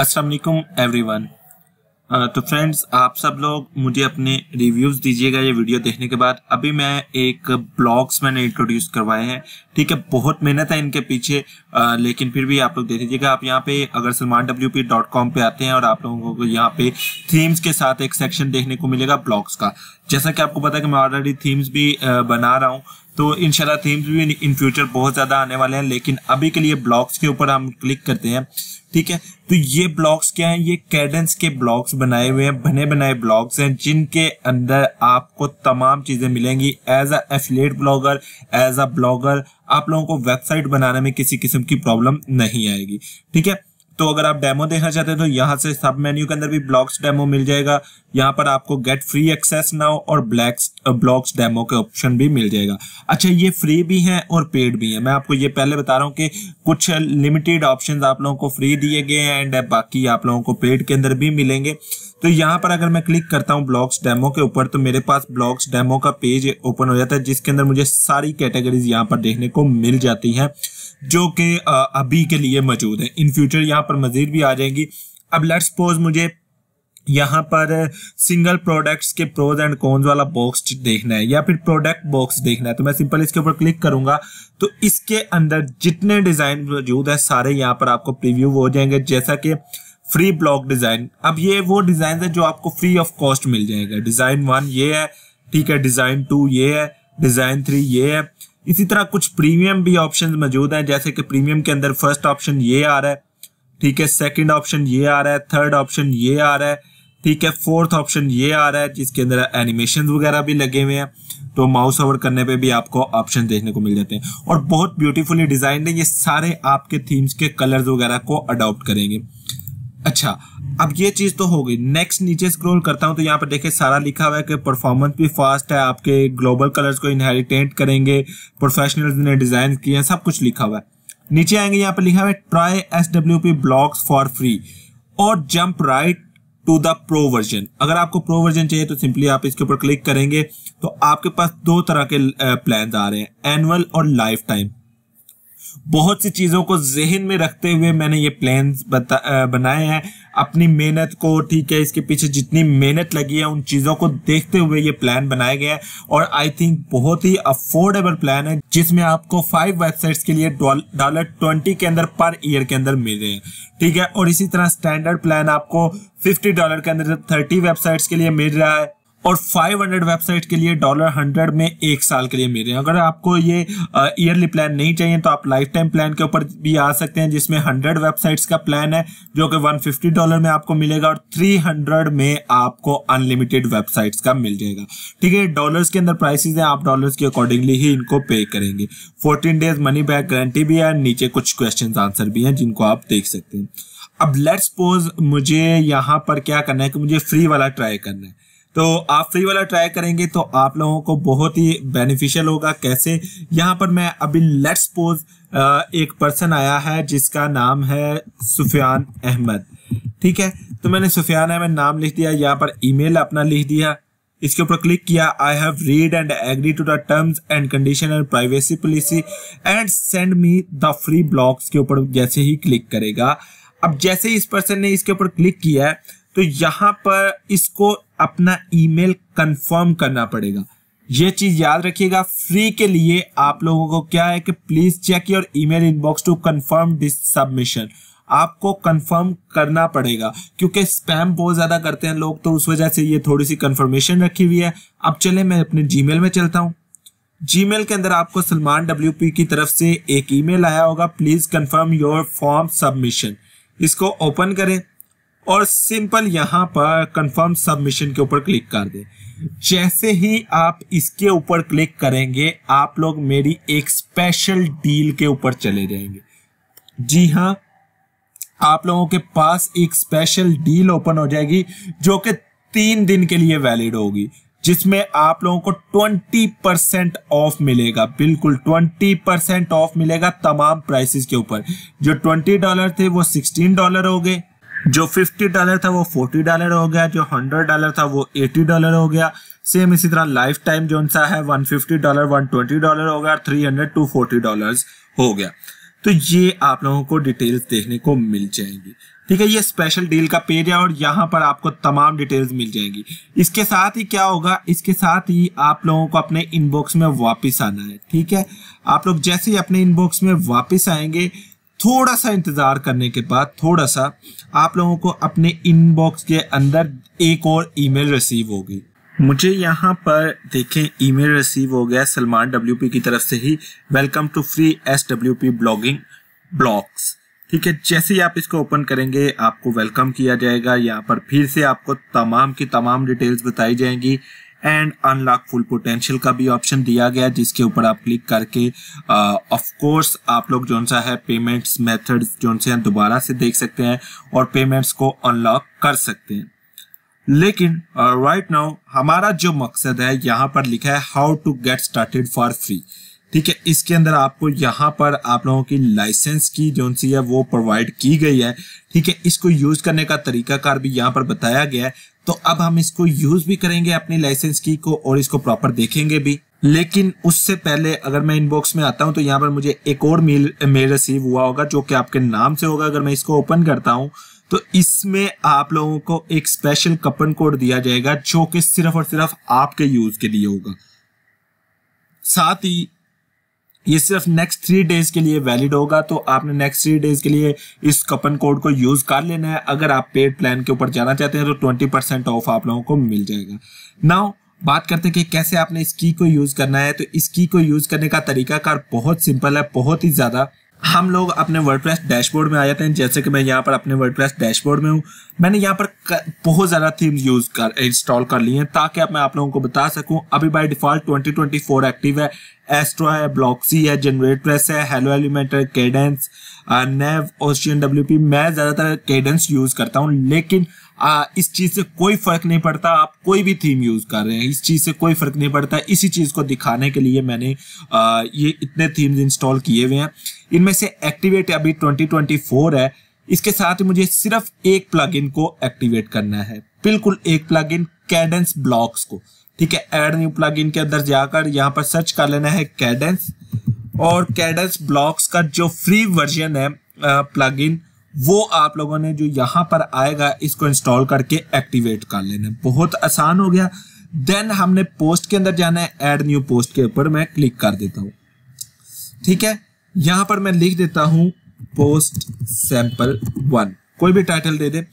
असलकुम every one तो friends आप सब लोग मुझे अपने रिव्यूज़ दीजिएगा ये वीडियो देखने के बाद अभी मैं एक ब्लॉग्स मैंने इंट्रोड्यूस करवाए हैं ठीक है बहुत मेहनत है इनके पीछे आ, uh, लेकिन फिर भी आप लोग देख लीजिएगा आप यहाँ पे अगर Salman W P dot com पर आते हैं और आप लोगों को यहाँ पे थीम्स के साथ एक सेक्शन देखने को मिलेगा ब्लॉग्स का जैसा कि आपको पता है कि मैं ऑलरेडी थीम्स भी uh, बना रहा हूँ तो इन थीम्स भी इन फ्यूचर बहुत ज़्यादा आने वाले हैं लेकिन अभी के लिए ब्लॉग्स के ऊपर हम क्लिक करते हैं ठीक है तो ये ब्लॉग्स क्या हैं ये कैडेंस के ब्लॉग्स बनाए हुए हैं बने बनाए ब्लॉग्स हैं जिनके अंदर आपको तमाम चीज़ें मिलेंगी as a affiliate blogger as a blogger आप लोगों को वेबसाइट बनाने में किसी किस्म की प्रॉब्लम नहीं आएगी ठीक है तो अगर आप डेमो देखना चाहते हैं तो यहाँ से सब मेन्यू के अंदर भी ब्लॉक्स डेमो मिल जाएगा यहाँ पर आपको गेट फ्री एक्सेस नाउ और ब्लैक्स ब्लॉक्स डेमो के ऑप्शन भी मिल जाएगा अच्छा ये फ्री भी हैं और पेड भी हैं मैं आपको ये पहले बता रहा हूँ कि कुछ लिमिटेड ऑप्शन आप लोगों को फ्री दिए गए हैं एंड बाकी आप लोगों को पेड के अंदर भी मिलेंगे तो यहाँ पर अगर मैं क्लिक करता हूँ ब्लॉक्स डेमो के ऊपर तो मेरे पास ब्लॉक्स डेमो का पेज ओपन हो जाता है जिसके अंदर मुझे सारी कैटेगरीज यहाँ पर देखने को मिल जाती हैं जो कि अभी के लिए मौजूद है इन फ्यूचर यहाँ पर मजीद भी आ जाएंगी अब लेट्स सपोज मुझे यहाँ पर सिंगल प्रोडक्ट्स के प्रोज एंड कॉन्स वाला बॉक्स देखना है या फिर प्रोडक्ट बॉक्स देखना है तो मैं सिंपल इसके ऊपर क्लिक करूंगा तो इसके अंदर जितने डिज़ाइन मौजूद है सारे यहाँ पर आपको प्रीव्यू हो जाएंगे जैसा कि फ्री ब्लॉक डिज़ाइन अब ये वो डिज़ाइन है जो आपको फ्री ऑफ कॉस्ट मिल जाएगा डिज़ाइन वन ये है ठीक है डिज़ाइन टू ये है डिज़ाइन थ्री ये है इसी तरह कुछ प्रीमियम भी ऑप्शन मौजूद हैं जैसे कि प्रीमियम के अंदर फर्स्ट ऑप्शन ये आ रहा है ठीक है सेकंड ऑप्शन ये आ रहा है थर्ड ऑप्शन ये आ रहा है ठीक है फोर्थ ऑप्शन ये आ रहा है जिसके अंदर एनिमेशन वगैरह भी लगे हुए हैं तो माउस ओवर करने पे भी आपको ऑप्शन देखने को मिल जाते हैं और बहुत ब्यूटीफुली डिजाइन है ये सारे आपके थीम्स के कलर्स वगैरह को अडॉप्ट करेंगे अच्छा अब ये चीज तो हो गई नेक्स्ट नीचे स्क्रॉल करता हूं तो यहाँ पर देखे सारा लिखा हुआ है कि परफॉर्मेंस भी फास्ट है आपके ग्लोबल कलर्स को इनहेरिटेट करेंगे प्रोफेशनल्स ने डिजाइन किए सब कुछ लिखा हुआ है नीचे आएंगे यहाँ पर लिखा हुआ है try S W P block for free और jump right to the pro version अगर आपको प्रो वर्जन चाहिए तो सिंपली आप इसके ऊपर क्लिक करेंगे तो आपके पास दो तरह के प्लान आ रहे हैं एनुअल और लाइफ टाइम बहुत सी चीज़ों को जहन में रखते हुए मैंने ये प्लान बनाए हैं अपनी मेहनत को ठीक है इसके पीछे जितनी मेहनत लगी है उन चीज़ों को देखते हुए ये प्लान बनाया गया है और आई थिंक बहुत ही अफोर्डेबल प्लान है जिसमें आपको फाइव वेबसाइट्स के लिए डॉलर ट्वेंटी के अंदर पर ईयर के अंदर मिल रहे हैं ठीक है और इसी तरह स्टैंडर्ड प्लान आपको फिफ्टी डॉलर के अंदर थर्टी वेबसाइट्स के लिए मिल रहा है और 500 वेबसाइट के लिए डॉलर हंड्रेड में एक साल के लिए मिल रहे हैं अगर आपको ये ईयरली प्लान नहीं चाहिए तो आप लाइफ टाइम प्लान के ऊपर भी आ सकते हैं जिसमें हंड्रेड वेबसाइट्स का प्लान है जो कि 150 डॉलर में आपको मिलेगा और 300 में आपको अनलिमिटेड वेबसाइट्स का मिल जाएगा ठीक है डॉलर के अंदर प्राइसिस हैं आप डॉलर के अकॉर्डिंगली ही इनको पे करेंगे fourteen days money back guarantee भी है नीचे कुछ क्वेश्चन आंसर भी हैं जिनको आप देख सकते हैं अब लेट्स सपोज मुझे यहाँ पर क्या करना है कि मुझे फ्री वाला ट्राई करना है तो आप फ्री वाला ट्राई करेंगे तो आप लोगों को बहुत ही बेनिफिशियल होगा कैसे यहाँ पर मैं अभी लेट्स पोज एक पर्सन आया है जिसका नाम है सुफियान अहमद ठीक है तो मैंने सुफियान अहमद नाम लिख दिया यहाँ पर ईमेल अपना लिख दिया इसके ऊपर क्लिक किया I have read and agree to the terms and condition and privacy policy and send me the free blogs के ऊपर जैसे ही क्लिक करेगा अब जैसे ही इस पर्सन ने इसके ऊपर क्लिक किया है तो यहाँ पर इसको अपना ईमेल कंफर्म करना पड़ेगा ये चीज याद रखिएगा फ्री के लिए आप लोगों को क्या है कि please check your email inbox to confirm this submission आपको कंफर्म करना पड़ेगा क्योंकि स्पैम बहुत ज्यादा करते हैं लोग तो उस वजह से ये थोड़ी सी कंफर्मेशन रखी हुई है अब चले मैं अपने जीमेल में चलता हूँ जीमेल के अंदर आपको सलमान डब्ल्यू की तरफ से एक ईमेल आया होगा please confirm your form submission इसको ओपन करें और सिंपल यहां पर कंफर्म सबमिशन के ऊपर क्लिक कर दे जैसे ही आप इसके ऊपर क्लिक करेंगे आप लोग मेरी एक स्पेशल डील के ऊपर चले जाएंगे जी हाँ आप लोगों के पास एक स्पेशल डील ओपन हो जाएगी जो कि तीन दिन के लिए वैलिड होगी जिसमें आप लोगों को ट्वेंटी परसेंट ऑफ मिलेगा बिल्कुल ट्वेंटी परसेंट ऑफ मिलेगा तमाम प्राइसेस के ऊपर जो ट्वेंटी डॉलर थे वो सिक्सटीन डॉलर हो गए जो 50 डॉलर था वो 40 डॉलर हो गया जो 100 डॉलर था वो 80 डॉलर हो गया सेम इसी तरह लाइफ टाइम जो सा है 150 डॉलर 120 डॉलर हो गया three hundred two forty dollar हो गया तो ये आप लोगों को डिटेल्स देखने को मिल जाएंगी ठीक है ये स्पेशल डील का पेज है और यहाँ पर आपको तमाम डिटेल्स मिल जाएंगी इसके साथ ही क्या होगा इसके साथ ही आप लोगों को अपने इनबॉक्स में वापस आना है ठीक है आप लोग जैसे ही अपने इनबॉक्स में वापस आएंगे थोड़ा सा इंतज़ार करने के बाद थोड़ा सा आप लोगों को अपने इनबॉक्स के अंदर एक और ईमेल रिसीव होगी मुझे यहाँ पर देखें ईमेल रिसीव हो गया सलमान डब्ल्यू की तरफ से ही welcome to free S W P blogging blogs ठीक है जैसे ही आप इसको ओपन करेंगे आपको वेलकम किया जाएगा यहाँ पर फिर से आपको तमाम की तमाम डिटेल्स बताई जाएंगी एंड अनलॉक फुल पोटेंशियल का भी ऑप्शन दिया गया जिसके ऊपर आप क्लिक करके ऑफ uh, कोर्स आप लोग जो सा है पेमेंट्स मेथड जो से हैं दोबारा से देख सकते हैं और पेमेंट्स को अनलॉक कर सकते हैं लेकिन राइट uh, नाउ right हमारा जो मकसद है यहाँ पर लिखा है how to get started for free ठीक है इसके अंदर आपको यहाँ पर आप लोगों की लाइसेंस की जो सी है वो प्रोवाइड की गई है ठीक है इसको यूज करने का तरीकाकार भी यहाँ पर बताया गया है तो अब हम इसको यूज भी करेंगे अपनी लाइसेंस की को और इसको प्रॉपर देखेंगे भी लेकिन उससे पहले अगर मैं इनबॉक्स में आता हूं तो यहाँ पर मुझे एक और मेल मेल रिसीव हुआ होगा जो कि आपके नाम से होगा अगर मैं इसको ओपन करता हूं तो इसमें आप लोगों को एक स्पेशल कपन कोड दिया जाएगा जो कि सिर्फ और सिर्फ आपके यूज के लिए होगा साथ ही ये सिर्फ नेक्स्ट थ्री डेज के लिए वैलिड होगा तो आपने नेक्स्ट थ्री डेज के लिए इस कपन कोड को यूज कर लेना है अगर आप पेड प्लान के ऊपर जाना चाहते हैं तो ट्वेंटी परसेंट ऑफ आप लोगों को मिल जाएगा नाउ बात करते हैं कि कैसे आपने इस की को यूज करना है तो इस की को यूज करने का तरीकाकार बहुत सिंपल है बहुत ही ज्यादा हम लोग अपने वर्डप्रेस डैशबोर्ड में आ जाते हैं जैसे कि मैं यहाँ पर अपने प्रेस डैशबोर्ड में हूँ मैंने यहाँ पर बहुत ज़्यादा थीम्स यूज़ कर इंस्टॉल कर ली हैं ताकि अब मैं आप लोगों को बता सकूँ अभी बाय डिफ़ॉल्ट 2024 एक्टिव है एस्ट्रो है ब्लॉक्सी है जनरेट प्रेस है hello Elementor Kadence Neve Ocean W मैं ज़्यादातर केडेंस यूज़ करता हूँ लेकिन आ, इस चीज से कोई फर्क नहीं पड़ता आप कोई भी थीम यूज कर रहे हैं इस चीज से कोई फर्क नहीं पड़ता इसी चीज को दिखाने के लिए मैंने आ, ये इतने थीम्स इंस्टॉल किए हुए हैं इनमें से एक्टिवेट अभी 2024 है इसके साथ मुझे सिर्फ एक प्लगइन को एक्टिवेट करना है बिल्कुल एक प्लगइन कैडेंस ब्लॉक्स को ठीक है एड न्यू प्लग के अंदर जाकर यहाँ पर सर्च कर लेना है कैडेंस और कैडेंस ब्लॉक्स का जो फ्री वर्जन है प्लग uh, वो आप लोगों ने जो यहाँ पर आएगा इसको इंस्टॉल करके एक्टिवेट कर लेना बहुत आसान हो गया देन हमने पोस्ट के अंदर जाना है एड न्यू पोस्ट के ऊपर मैं क्लिक कर देता हूँ ठीक है यहाँ पर मैं लिख देता हूँ पोस्ट सैंपल वन कोई भी टाइटल दे दे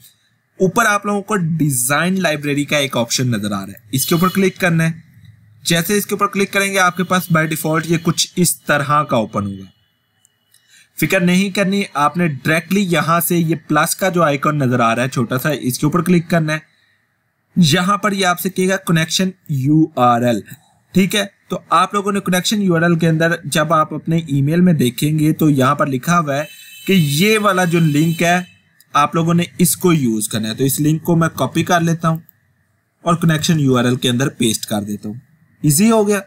ऊपर आप लोगों को डिजाइन लाइब्रेरी का एक ऑप्शन नजर आ रहा है इसके ऊपर क्लिक करना है जैसे इसके ऊपर क्लिक करेंगे आपके पास बाय डिफॉल्ट ये कुछ इस तरह का ओपन होगा फिक्र नहीं करनी आपने डायरेक्टली यहां से ये प्लस का जो आइकॉन नज़र आ रहा है छोटा सा इसके ऊपर क्लिक करना है यहां पर ये आपसे कहेगा कनेक्शन यू ठीक है तो आप लोगों ने कनेक्शन यू के अंदर जब आप अपने ईमेल में देखेंगे तो यहां पर लिखा हुआ है कि ये वाला जो लिंक है आप लोगों ने इसको यूज़ करना है तो इस लिंक को मैं कॉपी कर लेता हूं और कनेक्शन यू के अंदर पेस्ट कर देता हूँ इजी हो गया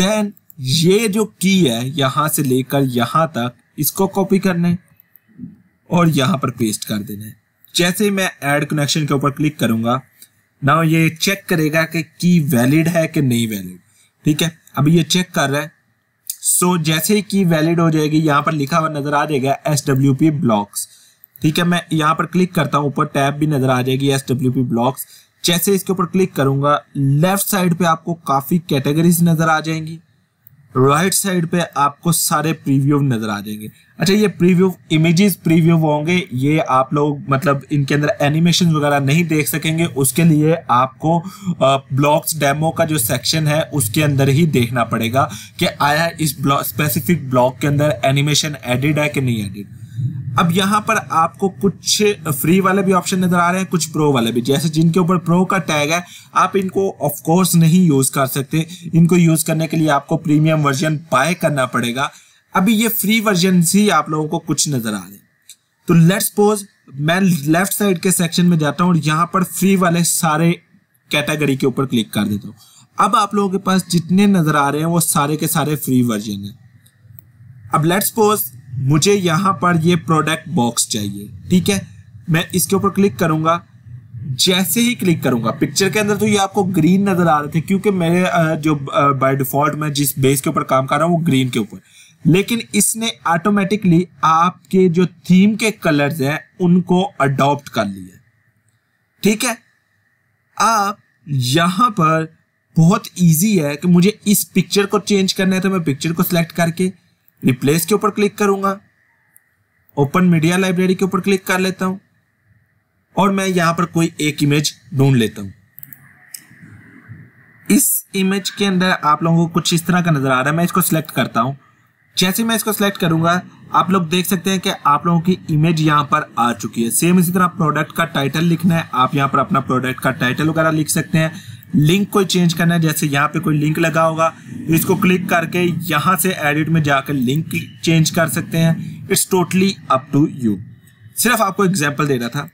देन ये जो की है यहां से लेकर यहां तक इसको कॉपी करना है और यहाँ पर पेस्ट कर देना है जैसे मैं ऐड कनेक्शन के ऊपर क्लिक करूंगा ना ये चेक करेगा कि की वैलिड है कि नहीं वैलिड ठीक है अभी ये चेक कर रहा है सो so, जैसे ही की वैलिड हो जाएगी यहाँ पर लिखा हुआ नजर आ जाएगा एस डब्ल्यू पी ब्लॉक्स ठीक है मैं यहाँ पर क्लिक करता हूँ ऊपर टैब भी नजर आ जाएगी एस डब्ल्यू पी ब्लॉक्स जैसे इसके ऊपर क्लिक करूंगा लेफ्ट साइड पे आपको काफी कैटेगरीज नजर आ जाएंगी राइट साइड पे आपको सारे प्रीव्यू नज़र आ जाएंगे अच्छा ये प्रीव्यू इमेजेस प्रीव्यू होंगे ये आप लोग मतलब इनके अंदर एनिमेशन वगैरह नहीं देख सकेंगे उसके लिए आपको ब्लॉक्स डेमो का जो सेक्शन है उसके अंदर ही देखना पड़ेगा कि आया इस ब्लॉक स्पेसिफिक ब्लॉक के अंदर एनिमेशन एडिड है कि नहीं एडिड अब यहाँ पर आपको कुछ फ्री वाले भी ऑप्शन नजर आ रहे हैं कुछ प्रो वाले भी जैसे जिनके ऊपर प्रो का टैग है आप इनको ऑफ कोर्स नहीं यूज कर सकते इनको यूज करने के लिए आपको प्रीमियम वर्जन बाय करना पड़ेगा अभी ये फ्री वर्जन ही आप लोगों को कुछ नजर आ रहे तो लेट्स सपोज मैं लेफ्ट साइड के सेक्शन में जाता हूँ यहाँ पर फ्री वाले सारे कैटेगरी के ऊपर क्लिक कर देता हूँ अब आप लोगों के पास जितने नजर आ रहे हैं वो सारे के सारे फ्री वर्जन है अब लेट्स पोज मुझे यहाँ पर ये प्रोडक्ट बॉक्स चाहिए ठीक है मैं इसके ऊपर क्लिक करूँगा जैसे ही क्लिक करूंगा पिक्चर के अंदर तो ये आपको ग्रीन नजर आ रहे थे क्योंकि मेरे जो बाय डिफॉल्ट मैं जिस बेस के ऊपर काम कर रहा हूँ वो ग्रीन के ऊपर लेकिन इसने ऑटोमेटिकली आपके जो थीम के कलर्स हैं उनको अडॉप्ट कर लिया ठीक है आप यहां पर बहुत इजी है कि मुझे इस पिक्चर को चेंज करना है तो मैं पिक्चर को सिलेक्ट करके रिप्लेस के ऊपर क्लिक करूंगा ओपन मीडिया लाइब्रेरी के ऊपर क्लिक कर लेता हूं और मैं यहां पर कोई एक इमेज ढूंढ लेता हूं इस इमेज के अंदर आप लोगों को कुछ इस तरह का नजर आ रहा है मैं इसको सिलेक्ट करता हूं जैसे मैं इसको सिलेक्ट करूंगा आप लोग देख सकते हैं कि आप लोगों की इमेज यहां पर आ चुकी है सेम इसी तरह प्रोडक्ट का टाइटल लिखना है आप यहां पर अपना प्रोडक्ट का टाइटल वगैरह लिख सकते हैं लिंक कोई चेंज करना है जैसे यहाँ पे कोई लिंक लगा होगा इसको क्लिक करके यहाँ से एडिट में जाकर लिंक चेंज कर सकते हैं it's totally up to you सिर्फ आपको एग्जाम्पल दे रहा था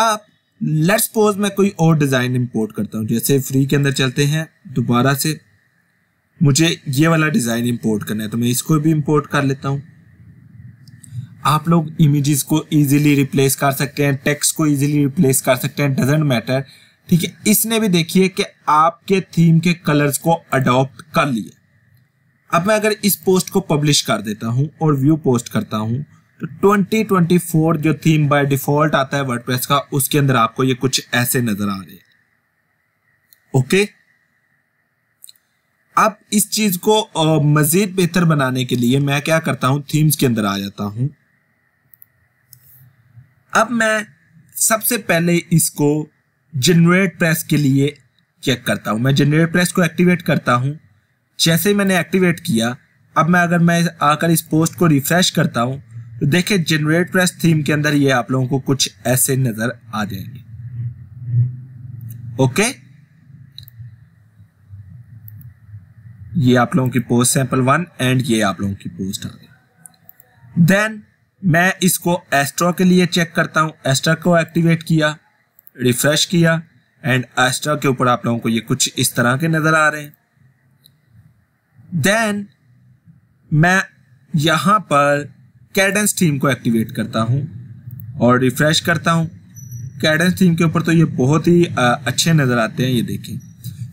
आप लेट्स पोज मैं कोई और डिज़ाइन इंपोर्ट करता हूँ जैसे फ्री के अंदर चलते हैं दोबारा से मुझे ये वाला डिज़ाइन इंपोर्ट करना है तो मैं इसको भी इंपोर्ट कर लेता हूँ आप लोग इमेजेस को इजीली रिप्लेस कर सकते हैं टेक्स्ट को इजीली रिप्लेस कर सकते हैं डजेंट मैटर ठीक है इसने भी देखिए कि आपके थीम के कलर्स को अडॉप्ट कर लिए अब मैं अगर इस पोस्ट को पब्लिश कर देता हूं और व्यू पोस्ट करता हूं तो 2024 जो थीम बाय डिफॉल्ट आता है वर्डप्रेस का उसके अंदर आपको ये कुछ ऐसे नजर आ रहे ओके अब इस चीज को मजीद बेहतर बनाने के लिए मैं क्या करता हूं थीम्स के अंदर आ जाता हूं अब मैं सबसे पहले इसको जनरेट प्रेस के लिए चेक करता हूँ मैं जनरेट प्रेस को एक्टिवेट करता हूँ जैसे ही मैंने एक्टिवेट किया अब मैं अगर मैं आकर इस पोस्ट को रिफ्रेश करता हूँ तो देखिए जनरेट प्रेस थीम के अंदर ये आप लोगों को कुछ ऐसे नजर आ जाएंगे ओके ये आप लोगों की पोस्ट सैंपल वन एंड ये आप लोगों की पोस्ट आ गई देन मैं इसको एस्ट्रो के लिए चेक करता हूं एस्ट्रा को एक्टिवेट किया रिफ्रेश किया एंड एस्ट्रा के ऊपर आप लोगों को ये कुछ इस तरह के नज़र आ रहे हैं देन मैं यहां पर कैडेंस थीम को एक्टिवेट करता हूँ और रिफ्रेश करता हूं कैडेंस थीम के ऊपर तो ये बहुत ही अच्छे नज़र आते हैं ये देखें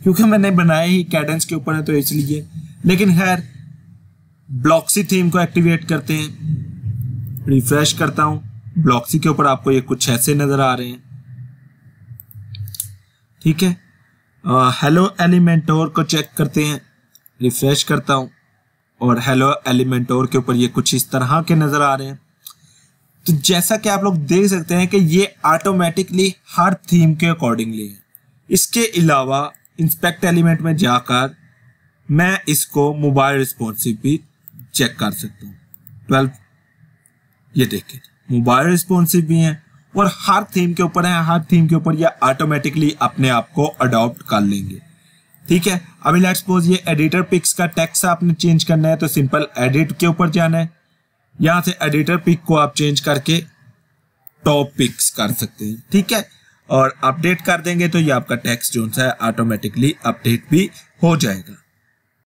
क्योंकि मैंने बनाया ही कैडेंस के ऊपर है तो इसलिए लेकिन खैर ब्लॉक्सी थीम को एक्टिवेट करते हैं रिफ्रेश करता हूँ ब्लॉक्सी के ऊपर आपको ये कुछ ऐसे नज़र आ रहे हैं ठीक है हेलो एलिमेंटोर को चेक करते हैं रिफ्रेश करता हूं और हेलो एलिमेंटोर के ऊपर ये कुछ इस तरह के नज़र आ रहे हैं तो जैसा कि आप लोग देख सकते हैं कि ये ऑटोमेटिकली हर थीम के अकॉर्डिंगली है इसके अलावा इंस्पेक्ट एलिमेंट में जाकर मैं इसको मोबाइल रिस्पॉन्सिव भी चेक कर सकता हूँ ट्वेल्व ये देखिए मोबाइल रिस्पॉन्सिव भी हैं और हर थीम के ऊपर है हर थीम के ऊपर ये ऑटोमेटिकली अपने आप को अडोप्ट कर लेंगे ठीक है अभी लेट सपोज ये एडिटर पिक्स का टेक्स आपने चेंज करना है तो सिंपल एडिट के ऊपर जाना है यहां से एडिटर पिक को आप चेंज करके टॉप पिक्स कर सकते हैं ठीक है और अपडेट कर देंगे तो ये आपका टेक्स्ट जो है ऑटोमेटिकली अपडेट भी हो जाएगा